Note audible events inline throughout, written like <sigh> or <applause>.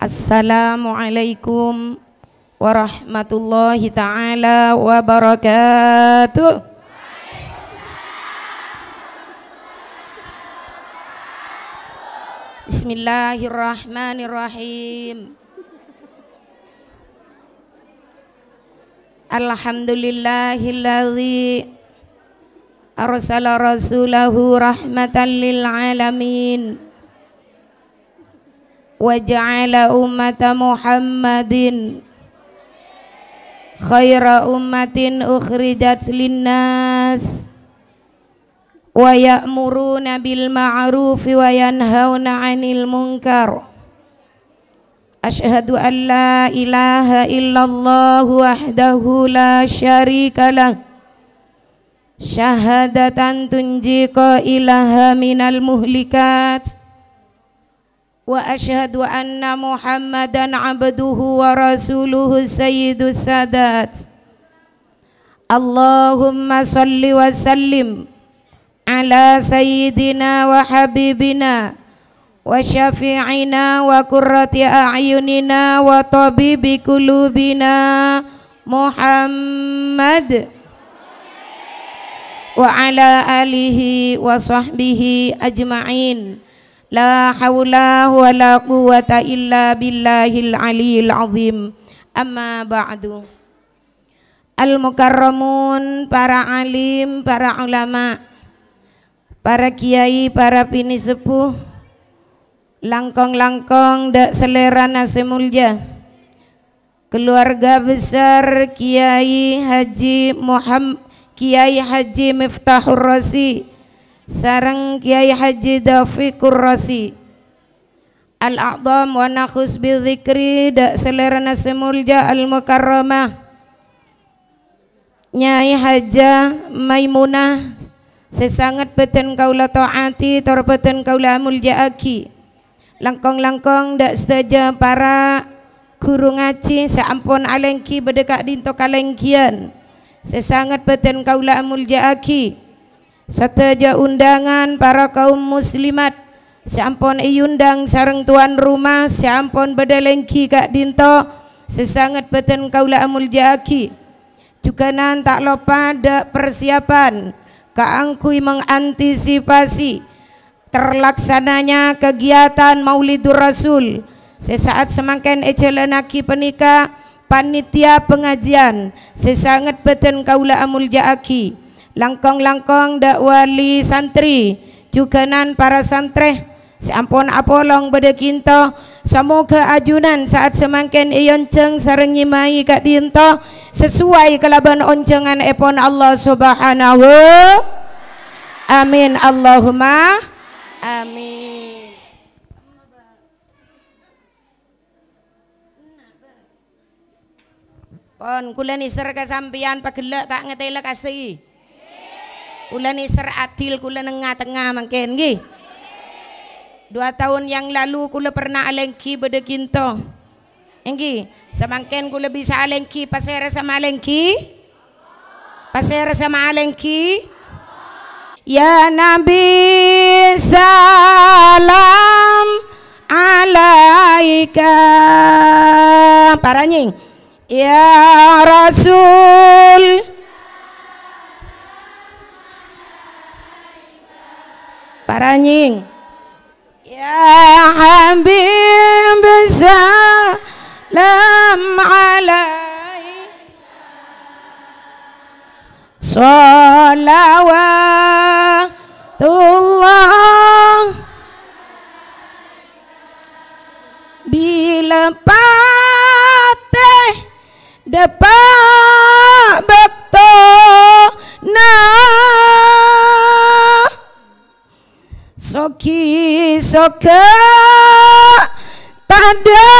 Assalamualaikum warahmatullahi taala wabarakatuh. Bismillahirrahmanirrahim. Alhamdulillahilladzi arsala rasulahu rahmatan lil alamin. وجعل أمة محمد خير أمة أخرجت للناس ويأمرون بالمعروف وينهون عن المنكر أشهد أن لا إله إلا الله وحده لا شريك له شهادة تنجي قائلها من المهلكات وأشهد أن محمدا عبده ورسوله سيد السادات اللهم صل وسلم على سيدنا وحبيبنا وشفيعنا وقرة أعيننا وطبيب قلوبنا محمد وعلى آله وصحبه أجمعين La hawla wa la quwata illa billahil aliyil azim Amma ba'du Al-Mukarramun, para alim, para ulama Para kiai, para pini sepuh Langkong-langkong dak selera nasimulja Keluarga besar Kiai Haji Muhammad Kiai Haji Miftahur Rasi sarang Kiai Haji Dafi Rasi Al-A'dham wa nakhus bi dhikri da selerana semulja al-mukarramah Nyai Haja Maimunah sesangat Beten kaula taati beten kaula mulja aki langkong-langkong dak sedaja para guru ngaji seampun alengki berdekak dinto kalengkian sesangat Beten kaula mulja aki sateja undangan para kaum muslimat Siampun iundang sarang tuan rumah Siampun bedelengki kak dinto sesangat beten kaula amul jaki cukanan tak lupa ada persiapan kaangkui mengantisipasi terlaksananya kegiatan Maulidur Rasul sesaat semakin ecelenaki penika panitia pengajian sesangat beten kaula amul jaaki langkong-langkong dak wali santri jukenan para santreh Seampun apolong beda kinto Semoga ajunan saat semakin Iyonceng sarang nyimai kat dinto Sesuai kelaban oncengan Epon Allah subhanahu Amin Allahumma Amin Pon kula ni serka sampian pagelak tak ngetelak kasih Kula nisir adil kula nengah tengah mangken nggih. Dua tahun yang lalu kula pernah alengki bede kinto. Nggih, samangken kula bisa alengki pasera sama alengki. Pasera sama alengki. Ya Nabi salam alaika. Paranying. Ya Rasul para ya habib salam alai salawatullah bila patah depan soka tada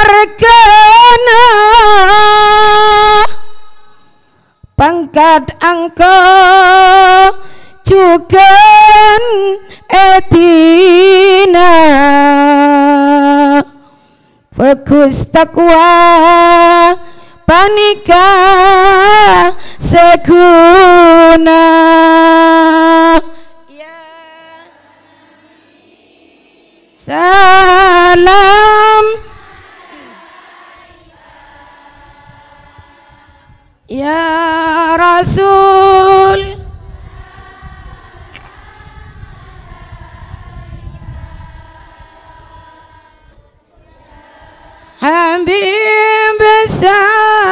arkana pangkat angko jugen etina fokus takwa panika seguna سلام يا رسول حبيب السلام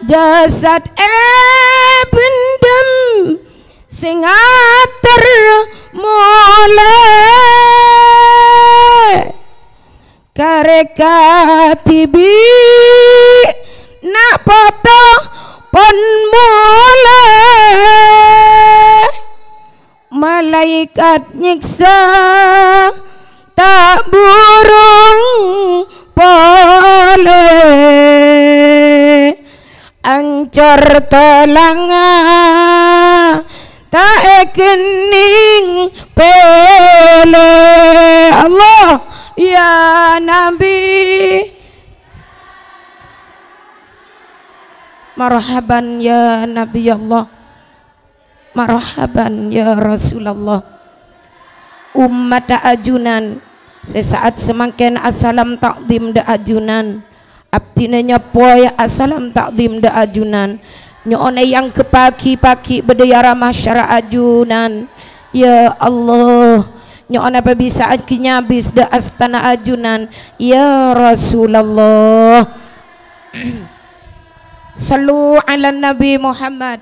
jasad eh bendem sing ater mulai karekatibi nak foto pun mulai malaikat nyiksa tak burung boleh Bocor telanga tak ekening pele Allah ya Nabi Marhaban ya Nabi Allah Marhaban ya Rasulullah Ummat ajunan sesaat semangkin assalam takdim da ajunan abdine nyapoya asalam takdim da ajunan nyone yang kepaki-paki berdayara masyarakat ajunan ya Allah nyone pebisaan kinyabis da astana ajunan ya Rasulullah <clears throat> Salu ala Nabi Muhammad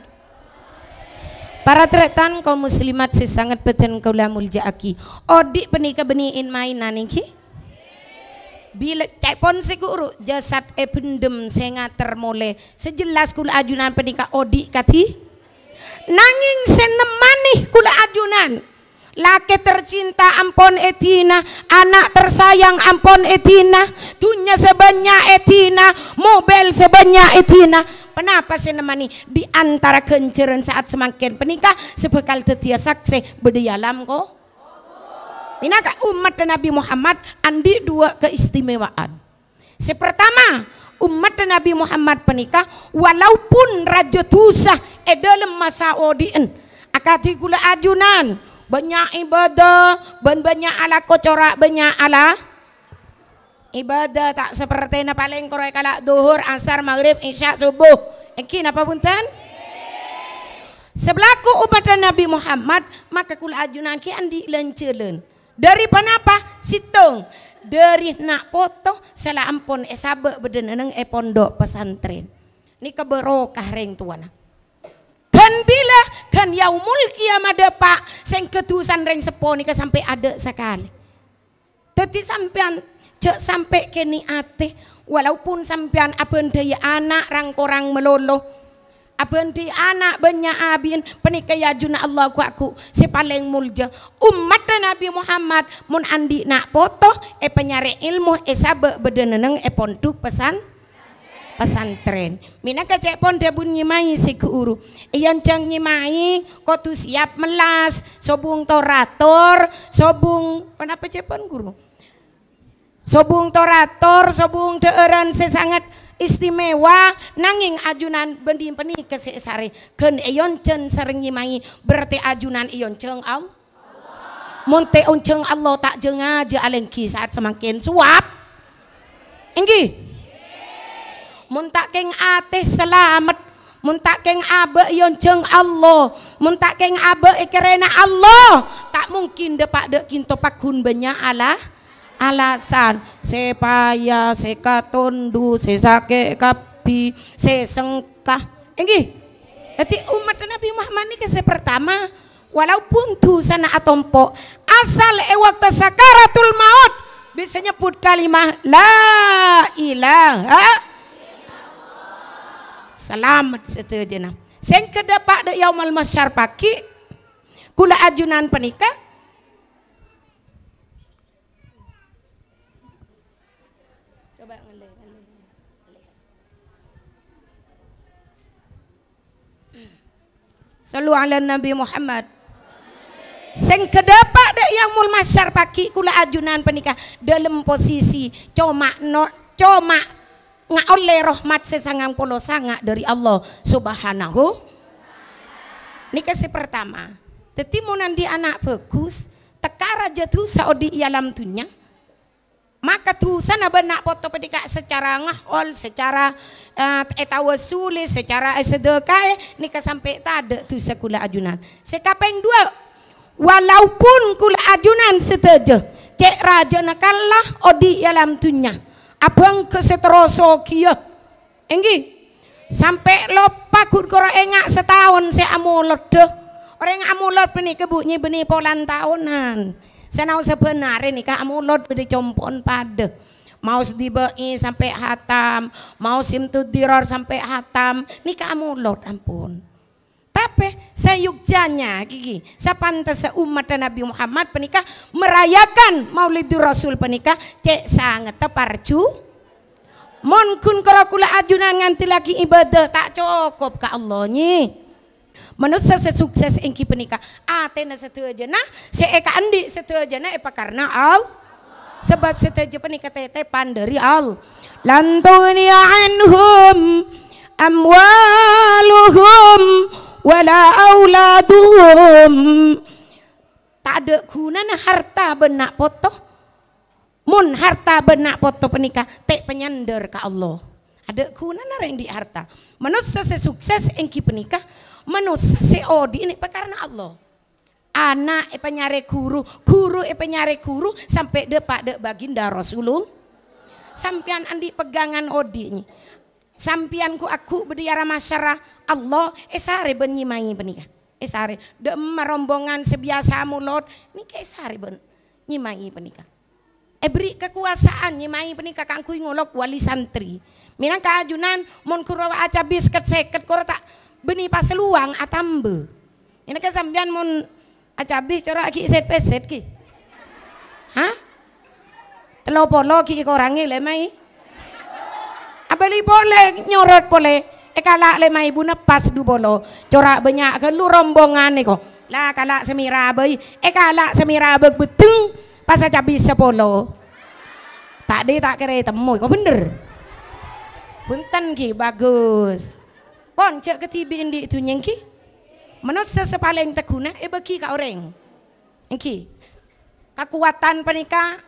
Para tretan kaum muslimat sesangat peten mulja aki. Odik penika beniin mainan niki bila pon seguru jasad e pendem senga termole sejelas kula ajunan penika odi kati nanging senemani kula ajunan laki tercinta ampon etina anak tersayang ampon etina tunya sebanyak etina mobil sebanyak etina kenapa senemani di antara kenceran saat semakin penikah sebekal tetia saksi berdialam kok Inaka umat dan Nabi Muhammad andi dua keistimewaan. Sepertama, pertama, umat dan Nabi Muhammad penikah walaupun raja tusah edalem masa odin. akati gula ajunan banyak ibadah ben banyak ala kocora banyak ala ibadah tak seperti na paling korek kala duhur asar maghrib isya subuh Engki apa punten? Sebelaku umat Nabi Muhammad maka kula ajunan ki andi lencelen. Dari panapa? Situng. Dari nak foto salah ampun esabek eh, bedeneneng e eh, pondok pesantren. Ni keberokah reng tuana. Kan bila kan yaumul kiamada pak seng ketusan reng seponi ke sampai ada sekali. Tetapi sampean cek sampai kini ate walaupun sampean daya anak rang korang meloloh abendi anak benya abin penikaya juna Allah ku aku si paling mulja umat Nabi Muhammad mun andi nak potoh e penyare ilmu e sabe bedeneng e pontuk pesan pesantren mina kecek pon dia bun nyimai si guru iyan cang nyimai kotu siap melas sobung torator sobung kenapa pon guru sobung torator sobung deeran sesangat istimewa nanging ajunan bendi peni kesesare ken eyoncen sering nyimangi berarti ajunan eyonceng al Monte ceng Allah tak aja alengki saat semakin suap. Enggi. Muntak keng ate selamat Muntak keng abe yonceng Allah. Muntak keng abe kerana Allah. Tak mungkin depak dek kinto pakun benya Allah alasan sepaya sekatondu sesake kapi sesengkah enggih jadi umat Nabi Muhammad ini kese pertama walaupun tu sana atompo asal ewaktu sakaratul maut bisa nyebut kalimat la ilaha selamat setuju nam sing kedepak de yaumal masyar paki kula ajunan penikah Sallu ala Nabi Muhammad. Sing kedapak dek yang mul masyar paki kula ajunan penikah dalam posisi coma no coma nggak oleh rahmat sesangang polo sangat dari Allah subhanahu Nikah si pertama. Tetimu di anak bagus, teka raja tuh Saudi ialam tunya maka tu sana benak foto pedika secara ngahol, secara uh, eh, etawa eh, sulis, secara eh, sedekai, nikah sampai tade tu sekula ajunan. Sekapeng dua, walaupun kula ajunan seteje, cek raja nakallah odi dalam tunya. Abang keseteroso kia, enggi sampai lopak kur kora engak setahun saya amulat deh. Orang amulat benih kebunyi benih polan tahunan. Saya Senau sebenarnya nih kamu lot beda compon pada. Mau dibai sampai hatam, mau sim tu diror sampai hatam. Nih kamu lot ampun. Tapi saya sayukjanya gigi, pantas seumat dan Nabi Muhammad penikah merayakan Maulidur Rasul penikah cek sangat teparju Mon kalau kula ajunan nganti lagi ibadah tak cukup ke Allah nih. Menurut saya sa sukses engki penikah. Ate na aja nah, se eka andi seteu aja nah, epa karena al. Sebab seteu aja penikah teh teh al. Lantuni anhum amwaluhum wala auladuhum. Tak ada guna harta benak potoh. Mun harta benak potoh penikah teh penyandar ke Allah. Ada guna nah yang di harta. Manut sa sukses engkau penikah Menus seodi ini karena Allah. Anak e penyare guru, guru e penyare guru sampai depak dek baginda Rasulullah. Sampian andi pegangan odi ini. Sampian ku aku berdiara masyarakat Allah esare benyimangi benika. Esare de rombongan mulut Lord ke esare ben nyimangi benika. Ebrik e e kekuasaan nyimangi penika Kangkui ngolok wali santri. Minang ajunan mon kuro aca bisket seket kuro tak benih paseluang atambe. Ini kan sambian mun acabis cara aki iset peset ki. Hah? Telo polo ki korangi lemai. Abeli boleh nyorot boleh. Ekala eh, lemai bu nepas du polo. cara banyak ke lu rombongan nih kok. Lah kala semira bay. Ekala eh, semira beg beteng pas acabis sepolo. Tak deh tak kere temui ko bener. Punten ki bagus. Bon cek ketibi indi itu nyengki. Menurut sesepala yang teguna, eh beki kak orang. Engki. Kekuatan penikah.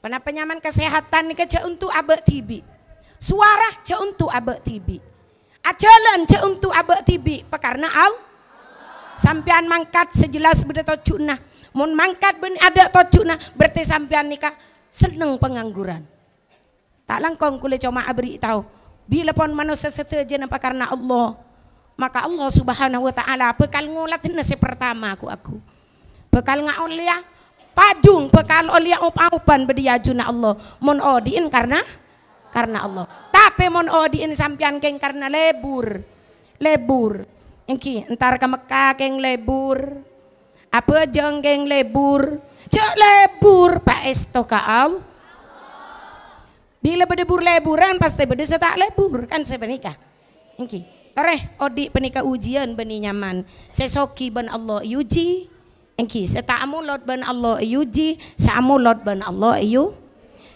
Pernah penyaman kesehatan ni cek untuk abek tibi. Suara cek untuk abek tibi. Ajalan cek untuk abek tibi. Pekarna al. Sampian mangkat sejelas benda tocuna. Mun mangkat ben ada tocuna berarti sampian nikah seneng pengangguran. Tak langkong kule cuma abri tahu Bila pun manusia setuju nampak karena Allah, maka Allah Subhanahu wa taala bekal ngulatna si pertama aku aku. Bekal ngaulia pajung bekal olia up-upan bediajuna Allah. mon odiin karena karena Allah. Tapi mon odiin sampian keng karena lebur. Lebur. Engki entar ke Mekah keng lebur. Apa jeng keng lebur. cok lebur Pak Esto ka Allah Bila berdebur-leburan pasti saya tak lebur kan saya bernikah. Engki. reh odi penikah ujian beni nyaman. soki ben Allah yuji. Engki tak lot ben Allah yuji. Saya lot ben Allah yu.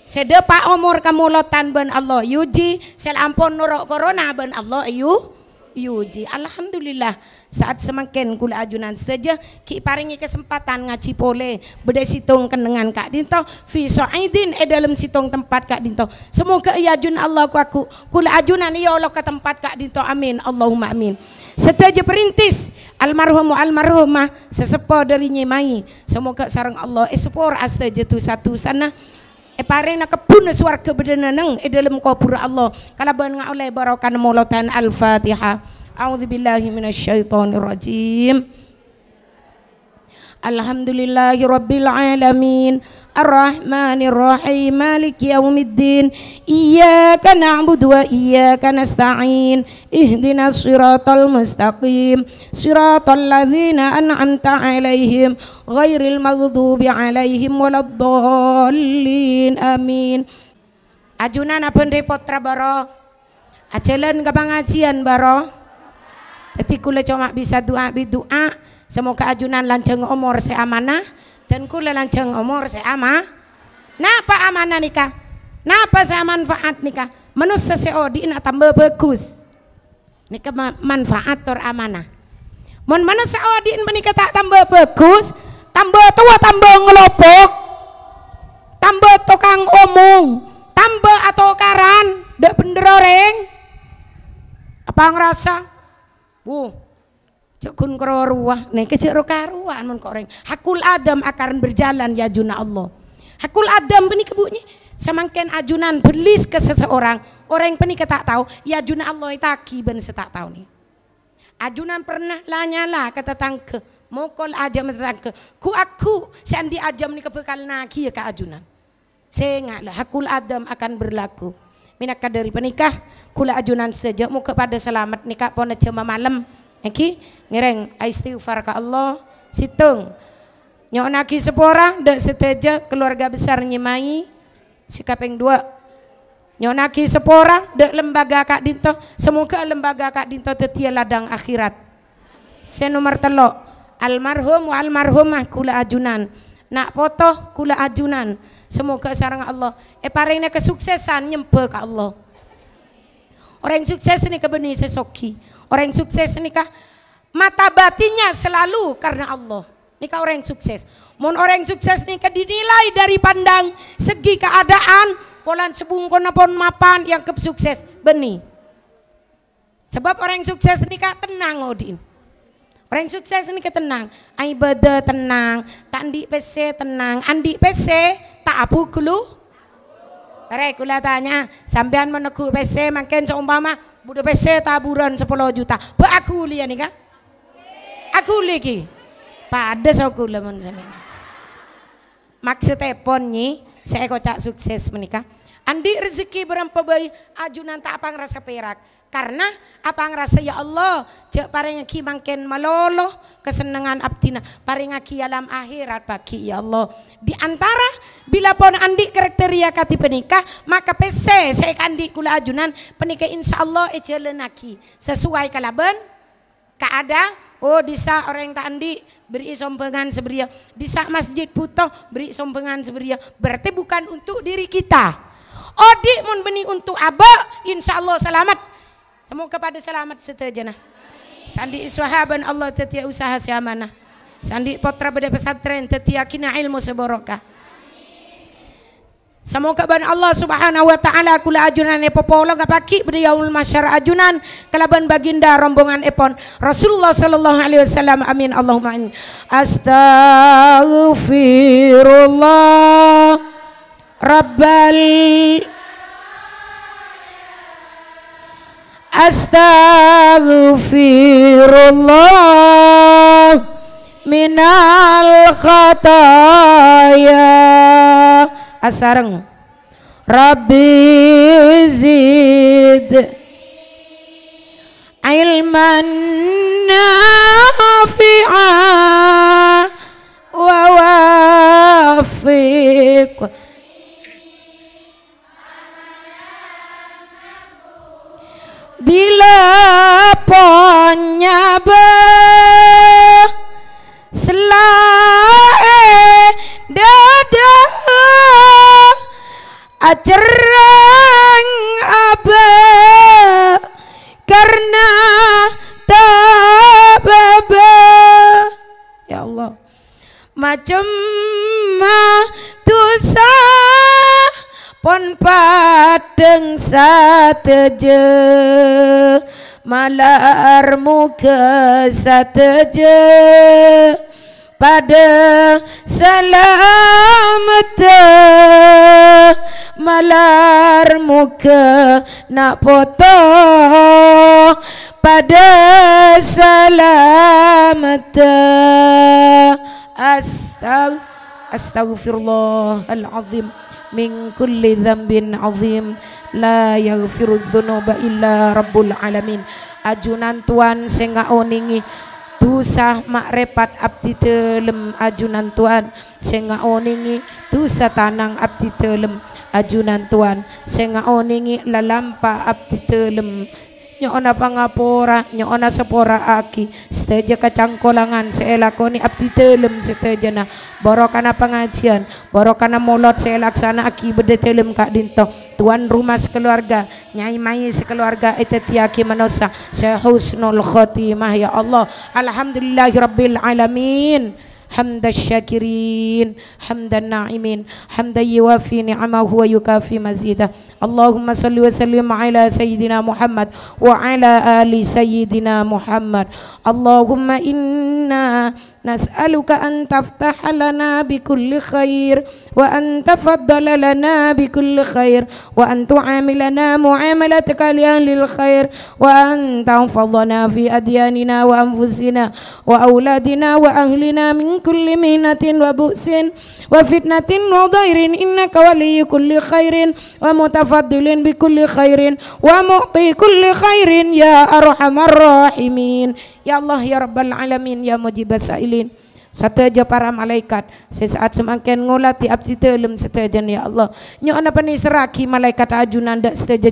depa umur kamu lotan ben Allah yuji. ampun nurok corona ben Allah yu. yuji. Alhamdulillah saat semakin kula ajunan saja ki paringi kesempatan ngaji pole beda sitong kenangan kak dinto fi sa'idin e eh, dalam sitong tempat kak dinto semoga ya ajun Allah ku aku kula ajunan iya Allah ke tempat kak dinto amin Allahumma amin setaja perintis almarhum almarhumah sesepuh dari nyemai semoga sarang Allah e eh, sepur astaja tu satu sana e pare na kapun swarga bedana e eh, dalam kubur Allah kalaban nga oleh barokan molotan al-Fatihah A'udzu billahi rajim. Alhamdulillahi Rabbil Alamin Ar-Rahman Malik Yawmiddin Iyaka na'budu wa iyaka nasta'in Ihdina siratal mustaqim Siratal ladhina an'amta alaihim Ghairil maghdubi alaihim Waladdallin Amin Ajunan apun repotra baro Ajalan kebang ajian baro Tetikulah cuma bisa doa bidu'a doa. Semoga ajunan lanjeng umur seamanah dan kula lanjeng umur seama. Napa amanah nikah? Napa saya manfaat nikah? Manusia seodi odin tambah bagus. Nikah manfaat tor amanah. Mun manusia odin menikah tak tambah bagus, tambah tua tambah ngelopok, tambah tukang omong, tambah atau karan, dek bendera orang. Apa ngerasa? Wuh, Cukun kro ruah nek cek ro karuan mun koreng. Hakul adam akan berjalan ya juna Allah. Hakul adam beni kebunyi samangken ajunan berlis ke seseorang orang yang ke tak tahu ya juna Allah itaki ben setak tahu ni Ajunan pernah lanyala kata tangke mokol ajam tangke ku aku sandi ajam ni kepekal naki ya ke ajunan. lah, hakul adam akan berlaku. Minaka dari penikah kula ajunan sejak muka pada selamat nikah pona cema malam Niki ngereng istighfar ka Allah situng. Nyonaki naki sepora dek seteja keluarga besar nyimai sikap yang dua. Nyonaki naki sepora dek lembaga Kak Dinto semoga lembaga Kak Dinto tetia ladang akhirat. Sen nomor telok almarhum wa almarhumah kula ajunan. Nak foto kula ajunan. Semoga sarang Allah. Eh parengnya kesuksesan nyempe ka Allah. Orang yang sukses ini kebeni sesoki. Orang yang sukses ini kah mata batinnya selalu karena Allah. kah orang yang sukses. Mohon orang yang sukses kah dinilai dari pandang segi keadaan. Polan sebungkon pon mapan yang kep sukses beni. Sebab orang yang sukses kah tenang Odin. Orang yang sukses kah tenang. Ai tenang, tandi PC tenang, andi PC tak apa keluh Rek, kula tanya, sampean meneguh PC makin seumpama budu PC taburan sepuluh juta. Be aku lihat ya nih kak? Aku lagi. Pada aku lemon sana. Maksud telepon nyi, saya kocak sukses menikah. Andi rezeki berempat bayi ajunan tak apa ngerasa perak. Karena apa ngerasa ya Allah, jek paring aki mangken maloloh kesenangan abdina, paring aki alam akhirat bagi ya Allah. Di antara bila pun andi kriteria kati penikah, maka pc saya kandi kula ajunan penikah insya Allah ejelen aki sesuai kalaban, keadaan Oh disa orang tak andi beri sombongan seberia. Disa masjid putoh beri sombongan seberia. Berarti bukan untuk diri kita. Odi mun beni untuk abah insya Allah selamat Semoga pada selamat setuju nah. Sandi sahaban Allah tetia usaha siamana. Sandi potra beda pesantren tetia kina ilmu seborokah. Semoga ban Allah Subhanahu wa taala kula ajunan epo polong kapaki beri yaul masyar ajunan kalaban baginda rombongan epon Rasulullah sallallahu alaihi wasallam amin Allahumma amin. Astaghfirullah Rabbal astaghfirullah minal khataya asareng Rabbi zid ilman nafi'a wa wafiq Bila ponnya be Selai dada Acerang abe Karena tabebe Ya Allah Macam ma tusan pon padeng sateje malar muka sateje pada selamat malar muka nak potong pada selamat astag astagfirullah al-azim min kulli dzambin azim la yaghfiru dhunuba illa rabbul alamin ajunan tuan sehingga oningi dosa mak repat abdi telem ajunan tuan sehingga oningi dosa tanang abdi telem ajunan tuan sehingga oningi lalampa abdi telem nyoona pangapora nyoona sepora aki seteja kacangkolangan seelakoni abdi telem setejana borokana pengajian borokana molot seelaksana aki bede telem kak dinto tuan rumah sekeluarga nyai mai sekeluarga ete tiaki manosa sehusnul khotimah ya Allah alhamdulillahi rabbil alamin hamda syakirin hamda na'imin hamda yuafi ni'amahu wa yukafi mazidah Allahumma salli wa sallim ala sayyidina Muhammad wa ala ali sayyidina Muhammad Allahumma نسألك أن تفتح لنا بكل خير وأن تفضل لنا بكل خير وأن تعاملنا معاملتك لأهل الخير وأن تنفضنا في أدياننا وأنفسنا وأولادنا وأهلنا من كل مهنة وبؤس وفتنة وضير إنك ولي كل خير ومتفضل بكل خير ومعطي كل خير يا أرحم الراحمين Ya Allah ya Rabbal Alamin ya Mujibat Sa'ilin satu aja para malaikat sesaat semakin ngolat tiap cita lem setaja ya Allah nyo ana pani seraki malaikat ajunan dak setaja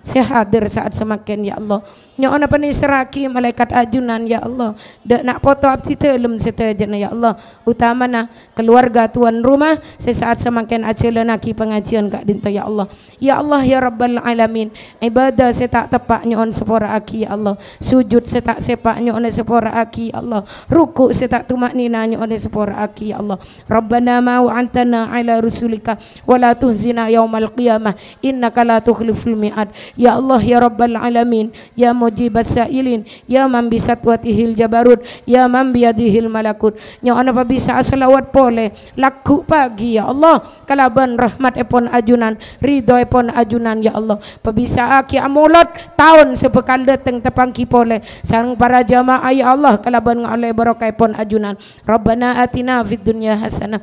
sehadir saat semakin ya Allah nyoon apa ni seraki malaikat ajunan ya Allah dak nak foto ab cita lem cita ya Allah utama na keluarga tuan rumah sesaat semakin acela naki pengajian kak dinta ya Allah ya Allah ya Rabbal alamin ibadah setak tepak nyoon sepora aki ya Allah sujud setak sepak nyoon sepora aki ya Allah ruku setak tumak nina nyoon sepora aki ya Allah Rabbana ma'antana ala rusulika wala tuhzina yaumal qiyamah innaka la tukhliful mi'ad ya Allah ya Rabbal alamin ya mujibat sa'ilin ya man watihil jabarut ya man biyadihil malakut nya ana pa bisa selawat pole laku pagi ya Allah kalaban rahmat epon ajunan ridho epon ajunan ya Allah pabisa aki amulot tahun sepekal dateng tepangki pole sareng para jamaah ya Allah kalaban ngale barokah epon ajunan rabbana atina fid dunya hasanah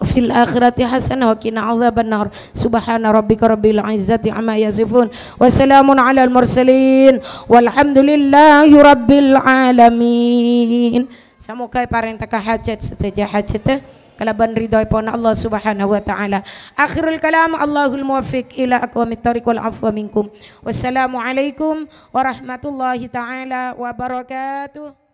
وفي الآخرة حسنة وقنا عذاب النار سبحان ربك رب العزة عما يصفون وسلام على المرسلين والحمد لله رب العالمين Semoga pareng teka hajat seteja hajat kalaban ridhoi pon Allah subhanahu wa ta'ala akhirul kalam Allahul muwafiq ila akwamit tariq wal afwa minkum wassalamualaikum warahmatullahi ta'ala wabarakatuh